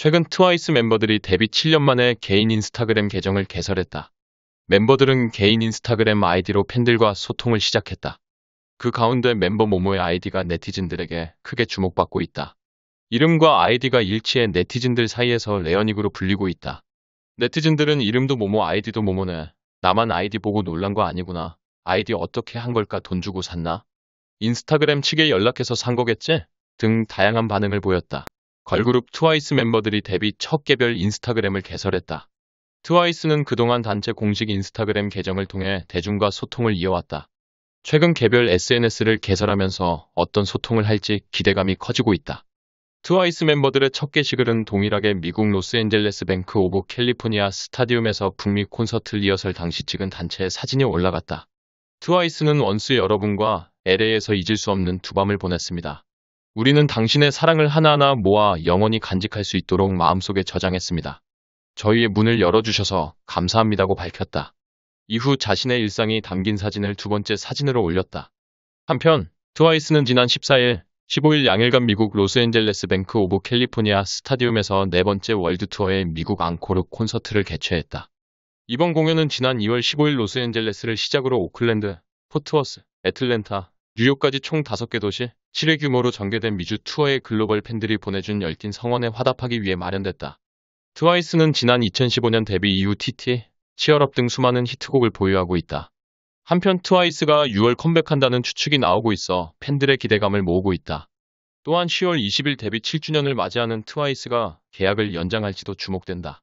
최근 트와이스 멤버들이 데뷔 7년 만에 개인 인스타그램 계정을 개설했다. 멤버들은 개인 인스타그램 아이디로 팬들과 소통을 시작했다. 그 가운데 멤버 모모의 아이디가 네티즌들에게 크게 주목받고 있다. 이름과 아이디가 일치해 네티즌들 사이에서 레어닉으로 불리고 있다. 네티즌들은 이름도 모모 아이디도 모모네. 나만 아이디 보고 놀란 거 아니구나. 아이디 어떻게 한 걸까 돈 주고 샀나? 인스타그램 측에 연락해서 산 거겠지? 등 다양한 반응을 보였다. 걸그룹 트와이스 멤버들이 데뷔 첫 개별 인스타그램을 개설했다. 트와이스는 그동안 단체 공식 인스타그램 계정을 통해 대중과 소통을 이어왔다. 최근 개별 SNS를 개설하면서 어떤 소통을 할지 기대감이 커지고 있다. 트와이스 멤버들의 첫 게시글은 동일하게 미국 로스앤젤레스 뱅크 오브 캘리포니아 스타디움에서 북미 콘서트 리허설 당시 찍은 단체의 사진이 올라갔다. 트와이스는 원스 여러분과 LA에서 잊을 수 없는 두 밤을 보냈습니다. 우리는 당신의 사랑을 하나하나 모아 영원히 간직할 수 있도록 마음속에 저장했습니다. 저희의 문을 열어주셔서 감사합니다고 밝혔다. 이후 자신의 일상이 담긴 사진을 두 번째 사진으로 올렸다. 한편 트와이스는 지난 14일 15일 양일간 미국 로스앤젤레스 뱅크 오브 캘리포니아 스타디움에서 네 번째 월드투어의 미국 앙코르 콘서트를 개최했다. 이번 공연은 지난 2월 15일 로스앤젤레스를 시작으로 오클랜드, 포트워스, 애틀랜타, 뉴욕까지 총 5개 도시, 7회 규모로 전개된 미주 투어의 글로벌 팬들이 보내준 열띤 성원에 화답하기 위해 마련됐다. 트와이스는 지난 2015년 데뷔 이후 TT, 치얼업 등 수많은 히트곡을 보유하고 있다. 한편 트와이스가 6월 컴백한다는 추측이 나오고 있어 팬들의 기대감을 모으고 있다. 또한 10월 20일 데뷔 7주년을 맞이하는 트와이스가 계약을 연장할지도 주목된다.